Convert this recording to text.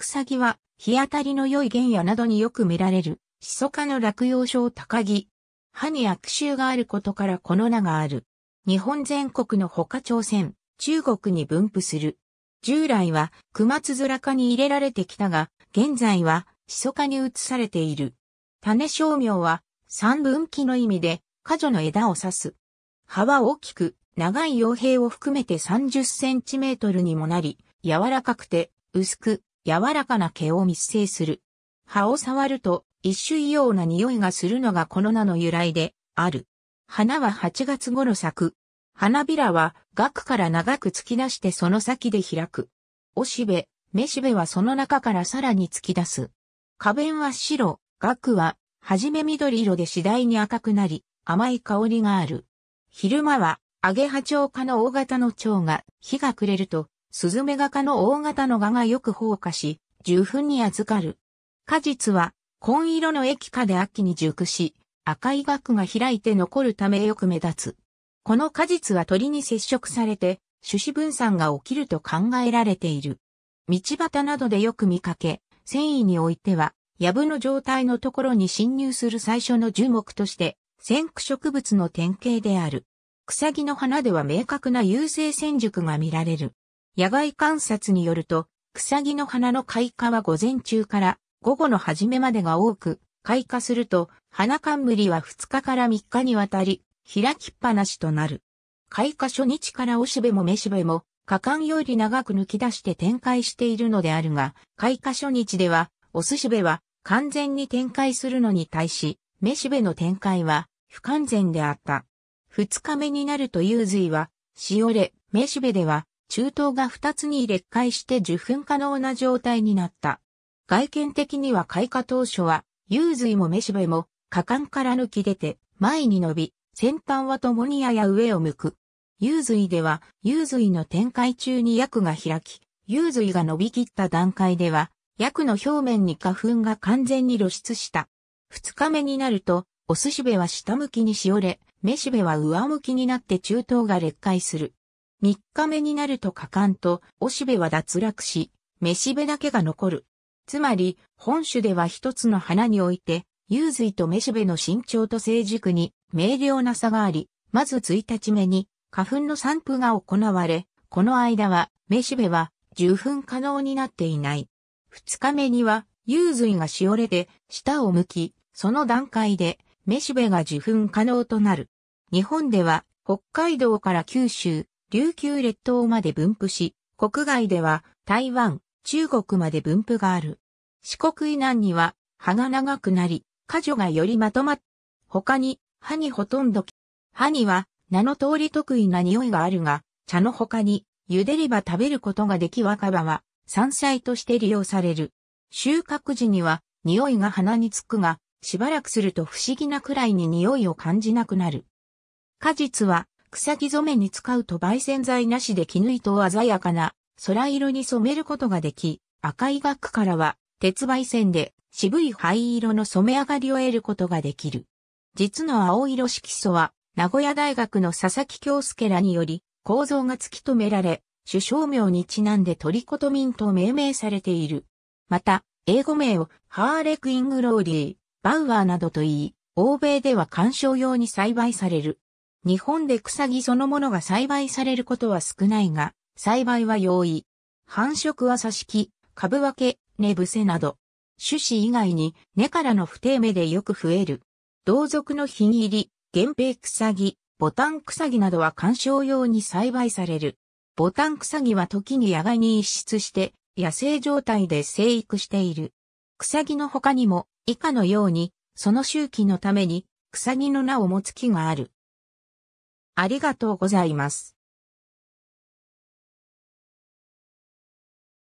草木は日当たりの良い原野などによく見られる、シソ科の落葉症高木。葉に悪臭があることからこの名がある。日本全国の他朝鮮、中国に分布する。従来は熊つづら科に入れられてきたが、現在はシソ科に移されている。種商名は三分岐の意味で、果樹の枝を刺す。葉は大きく、長い傭兵を含めて30センチメートルにもなり、柔らかくて、薄く、柔らかな毛を密生する。葉を触ると、一種異様な匂いがするのがこの名の由来で、ある。花は8月頃咲く。花びらは、額から長く突き出してその先で開く。おしべ、めしべはその中からさらに突き出す。花弁は白、額は、はじめ緑色で次第に赤くなり、甘い香りがある。昼間は、アゲハチョウ科の大型の蝶が、日が暮れると、スズメガ科の大型の蛾がよく放火し、受粉に預かる。果実は、紺色の液化で秋に熟し、赤い額が開いて残るためよく目立つ。この果実は鳥に接触されて、種子分散が起きると考えられている。道端などでよく見かけ、繊維においては、藪の状態のところに侵入する最初の樹木として、先駆植物の典型である。草木の花では明確な優性先熟が見られる。野外観察によると、草木の花の開花は午前中から午後の初めまでが多く、開花すると、花冠は2日から3日にわたり、開きっぱなしとなる。開花初日からおしべもめしべも、果敢より長く抜き出して展開しているのであるが、開花初日では、おすしべは完全に展開するのに対し、めしべの展開は不完全であった。二日目になると幽髄は、しおれ、めしべでは、中東が2つに裂化して受粉可能な状態になった。外見的には開花当初は、幽髄も雌しべも、果敢から抜き出て、前に伸び、先端は共にやや上を向く。幽髄では、幽髄の展開中に薬が開き、幽髄が伸びきった段階では、薬の表面に花粉が完全に露出した。二日目になると、お寿司べは下向きにしおれ、雌しべは上向きになって中東が裂化する。三日目になると果敢と、おしべは脱落し、めしべだけが残る。つまり、本種では一つの花において、幽髄とめしべの身長と成熟に明瞭な差があり、まず一日目に花粉の散布が行われ、この間は、めしべは受粉可能になっていない。二日目には、幽髄がしおれて、下を向き、その段階で、めしべが受粉可能となる。日本では、北海道から九州、琉球列島まで分布し、国外では台湾、中国まで分布がある。四国以南には葉が長くなり、果樹がよりまとまっ、他に葉にほとんど、葉には名の通り得意な匂いがあるが、茶の他に茹でれば食べることができ若葉は山菜として利用される。収穫時には匂いが鼻につくが、しばらくすると不思議なくらいに匂いを感じなくなる。果実は草木染めに使うと焙煎剤なしで絹糸を鮮やかな空色に染めることができ、赤い額からは鉄焙煎で渋い灰色の染め上がりを得ることができる。実の青色色素は名古屋大学の佐々木京介らにより構造が突き止められ、首相名にちなんでトリコトミンと命名されている。また、英語名をハーレクイングローリー、バウアーなどと言い、欧米では観賞用に栽培される。日本で草木そのものが栽培されることは少ないが、栽培は容易。繁殖は挿し木、株分け、根伏せなど。種子以外に根からの不定芽でよく増える。同族の品入り、原平草木、ボタン草木などは観賞用に栽培される。ボタン草木は時に野外に逸出して野生状態で生育している。草木の他にも以下のようにその周期のために草木の名を持つ木がある。ありがとうございます。